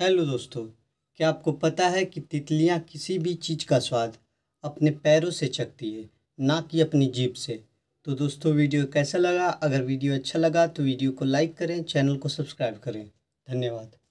hello दोस्तों क्या आपको पता है कि तितलियाँ किसी भी चीज़ का स्वाद अपने पैरों से चखती है ना कि अपनी जीप से तो दोस्तों वीडियो कैसा लगा अगर वीडियो अच्छा लगा तो वीडियो को लाइक करें चैनल को सब्सक्राइब करें धन्यवाद